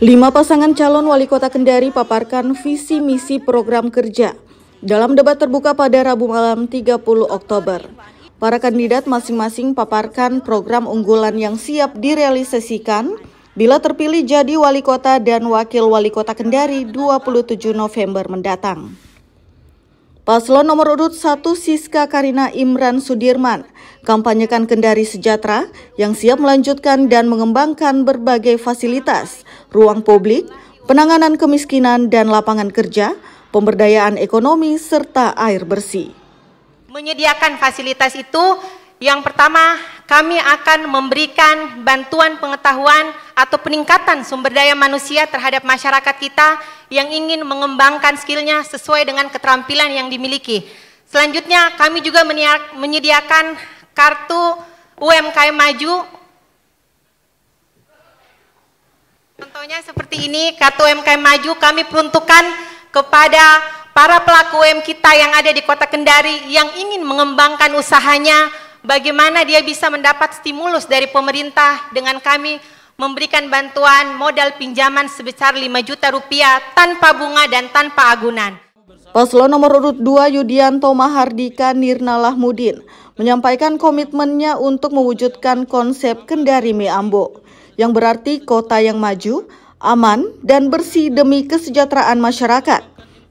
Lima pasangan calon wali kota Kendari paparkan visi misi program kerja dalam debat terbuka pada Rabu malam 30 Oktober. Para kandidat masing-masing paparkan program unggulan yang siap direalisasikan bila terpilih jadi wali kota dan wakil wali kota Kendari 27 November mendatang. Paslon nomor urut 1 Siska Karina Imran Sudirman kampanyekan Kendari Sejahtera yang siap melanjutkan dan mengembangkan berbagai fasilitas, ruang publik, penanganan kemiskinan dan lapangan kerja, pemberdayaan ekonomi serta air bersih. Menyediakan fasilitas itu yang pertama, kami akan memberikan bantuan pengetahuan atau peningkatan sumber daya manusia terhadap masyarakat kita yang ingin mengembangkan skillnya sesuai dengan keterampilan yang dimiliki. Selanjutnya, kami juga menyediakan kartu UMKM Maju. Contohnya seperti ini, kartu UMKM Maju kami peruntukkan kepada para pelaku UMKM kita yang ada di kota Kendari yang ingin mengembangkan usahanya bagaimana dia bisa mendapat stimulus dari pemerintah dengan kami memberikan bantuan modal pinjaman sebesar 5 juta rupiah tanpa bunga dan tanpa agunan. Paslon nomor urut 2 Yudianto Mahardika Nirnalah Mudin menyampaikan komitmennya untuk mewujudkan konsep Kendari Mi Ambo yang berarti kota yang maju, aman, dan bersih demi kesejahteraan masyarakat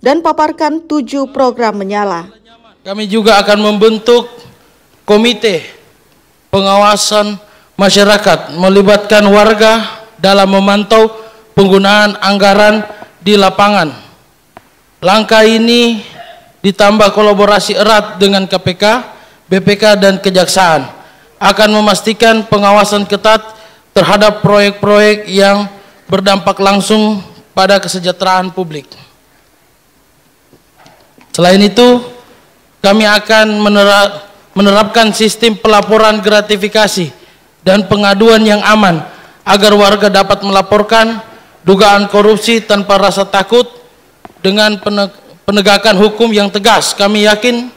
dan paparkan tujuh program menyala. Kami juga akan membentuk komite pengawasan masyarakat melibatkan warga dalam memantau penggunaan anggaran di lapangan. Langkah ini ditambah kolaborasi erat dengan KPK, BPK dan Kejaksaan akan memastikan pengawasan ketat terhadap proyek-proyek yang berdampak langsung pada kesejahteraan publik. Selain itu, kami akan menerapkan menerapkan sistem pelaporan gratifikasi dan pengaduan yang aman agar warga dapat melaporkan dugaan korupsi tanpa rasa takut dengan penegakan hukum yang tegas. Kami yakin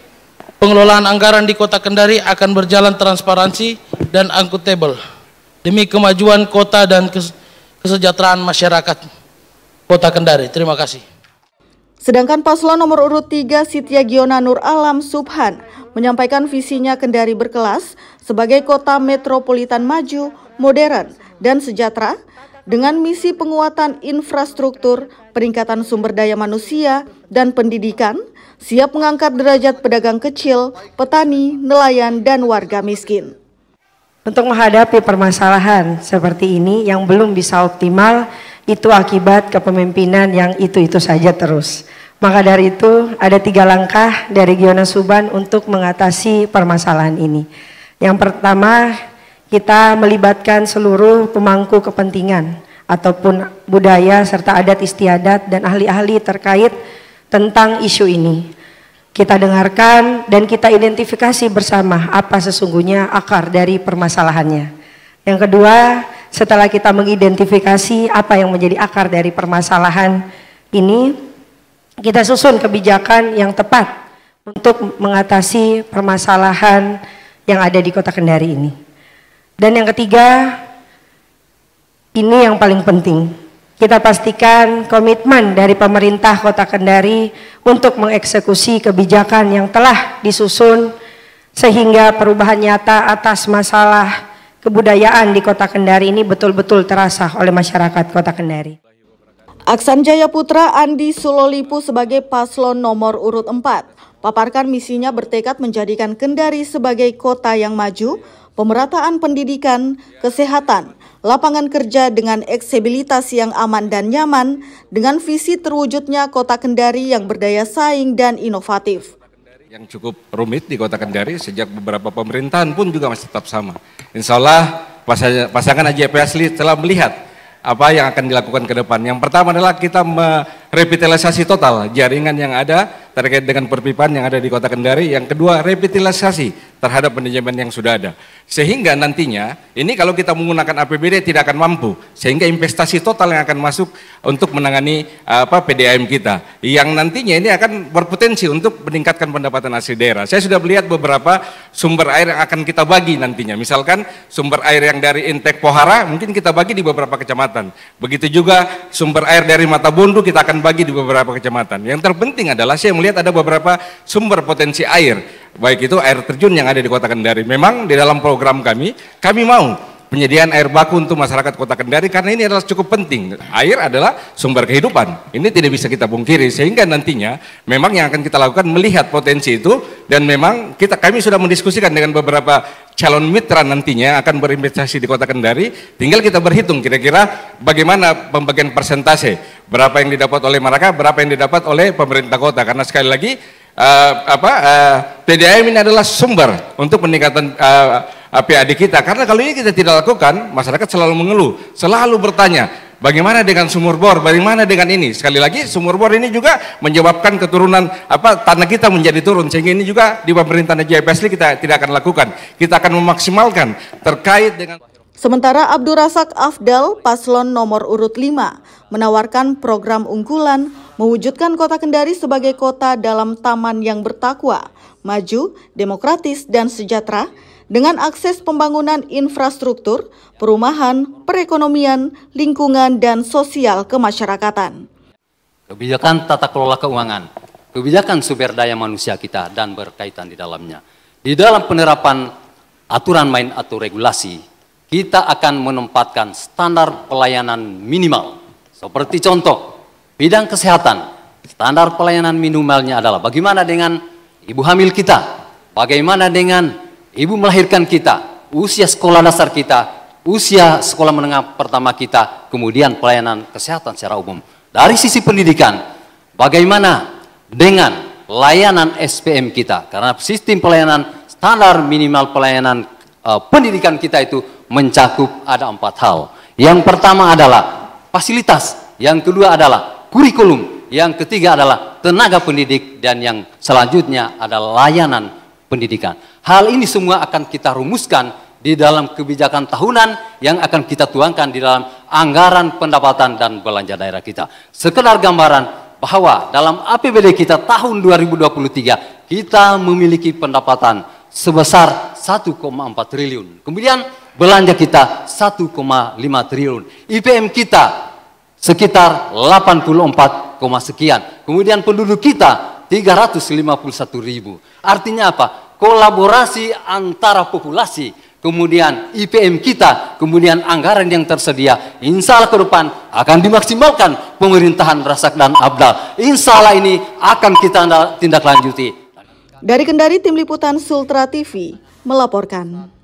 pengelolaan anggaran di Kota Kendari akan berjalan transparansi dan angkutable demi kemajuan kota dan kesejahteraan masyarakat Kota Kendari. Terima kasih. Sedangkan paslon nomor urut 3 Sitya Giona Nur Alam Subhan menyampaikan visinya Kendari berkelas sebagai kota metropolitan maju, modern, dan sejahtera dengan misi penguatan infrastruktur, peningkatan sumber daya manusia, dan pendidikan, siap mengangkat derajat pedagang kecil, petani, nelayan, dan warga miskin. Untuk menghadapi permasalahan seperti ini yang belum bisa optimal, itu akibat kepemimpinan yang itu-itu saja terus. Maka dari itu ada tiga langkah dari Giona Suban untuk mengatasi permasalahan ini. Yang pertama kita melibatkan seluruh pemangku kepentingan ataupun budaya serta adat istiadat dan ahli-ahli terkait tentang isu ini. Kita dengarkan dan kita identifikasi bersama apa sesungguhnya akar dari permasalahannya. Yang kedua, setelah kita mengidentifikasi apa yang menjadi akar dari permasalahan ini, kita susun kebijakan yang tepat untuk mengatasi permasalahan yang ada di Kota Kendari ini. Dan yang ketiga, ini yang paling penting. Kita pastikan komitmen dari pemerintah Kota Kendari untuk mengeksekusi kebijakan yang telah disusun sehingga perubahan nyata atas masalah kebudayaan di Kota Kendari ini betul-betul terasa oleh masyarakat Kota Kendari. Aksan Jaya Putra Andi Sulolipu sebagai paslon nomor urut 4. Paparkan misinya bertekad menjadikan Kendari sebagai kota yang maju, pemerataan pendidikan, kesehatan, lapangan kerja dengan eksibilitas yang aman dan nyaman, dengan visi terwujudnya kota Kendari yang berdaya saing dan inovatif yang cukup rumit di Kota Kendari sejak beberapa pemerintahan pun juga masih tetap sama. Insya Allah pasangan AJP asli telah melihat apa yang akan dilakukan ke depan. Yang pertama adalah kita merevitalisasi total jaringan yang ada terkait dengan perpipaan yang ada di kota Kendari. Yang kedua, revitalisasi terhadap manajemen yang sudah ada. Sehingga nantinya, ini kalau kita menggunakan APBD tidak akan mampu. Sehingga investasi total yang akan masuk untuk menangani apa PDAM kita. Yang nantinya ini akan berpotensi untuk meningkatkan pendapatan asli daerah. Saya sudah melihat beberapa sumber air yang akan kita bagi nantinya. Misalkan sumber air yang dari Intek Pohara mungkin kita bagi di beberapa kecamatan. Begitu juga sumber air dari Mata Bundu kita akan bagi di beberapa kecamatan. Yang terpenting adalah saya melihat melihat ada beberapa sumber potensi air, baik itu air terjun yang ada di Kota Kendari. Memang di dalam program kami, kami mau penyediaan air baku untuk masyarakat Kota Kendari karena ini adalah cukup penting. Air adalah sumber kehidupan. Ini tidak bisa kita pungkiri sehingga nantinya memang yang akan kita lakukan melihat potensi itu dan memang kita kami sudah mendiskusikan dengan beberapa calon mitra nantinya akan berinvestasi di Kota Kendari, tinggal kita berhitung kira-kira bagaimana pembagian persentase, berapa yang didapat oleh mereka, berapa yang didapat oleh pemerintah kota karena sekali lagi uh, apa uh, eh, PDAM ini adalah sumber untuk peningkatan uh, PAD kita. Karena kalau ini kita tidak lakukan, masyarakat selalu mengeluh, selalu bertanya, bagaimana dengan sumur bor, bagaimana dengan ini. Sekali lagi, sumur bor ini juga menyebabkan keturunan apa tanah kita menjadi turun, sehingga ini juga di pemerintahan Haji Basri kita tidak akan lakukan. Kita akan memaksimalkan terkait dengan Sementara Abdul Rasak Afdal, paslon nomor urut 5, menawarkan program unggulan mewujudkan kota Kendari sebagai kota dalam taman yang bertakwa, maju, demokratis, dan sejahtera dengan akses pembangunan infrastruktur, perumahan, perekonomian, lingkungan, dan sosial kemasyarakatan. Kebijakan tata kelola keuangan, kebijakan sumber daya manusia kita dan berkaitan di dalamnya. Di dalam penerapan aturan main atau regulasi, kita akan menempatkan standar pelayanan minimal. Seperti contoh, bidang kesehatan, standar pelayanan minimalnya adalah bagaimana dengan ibu hamil kita, bagaimana dengan Ibu melahirkan kita, usia sekolah dasar kita, usia sekolah menengah pertama kita, kemudian pelayanan kesehatan secara umum. Dari sisi pendidikan, bagaimana dengan layanan SPM kita? Karena sistem pelayanan standar minimal pelayanan uh, pendidikan kita itu mencakup ada empat hal. Yang pertama adalah fasilitas, yang kedua adalah kurikulum, yang ketiga adalah tenaga pendidik, dan yang selanjutnya adalah layanan pendidikan. Hal ini semua akan kita rumuskan di dalam kebijakan tahunan yang akan kita tuangkan di dalam anggaran pendapatan dan belanja daerah kita. Sekedar gambaran bahwa dalam APBD kita tahun 2023 kita memiliki pendapatan sebesar 1,4 triliun. Kemudian belanja kita 1,5 triliun. IPM kita sekitar 84, sekian. Kemudian penduduk kita 351 ribu. Artinya apa? Kolaborasi antara populasi, kemudian IPM kita, kemudian anggaran yang tersedia. Insya Allah ke depan akan dimaksimalkan pemerintahan Rasak dan Abdal. Insya Allah ini akan kita tindak lanjuti. Dari Kendari, Tim Liputan Sultra TV melaporkan.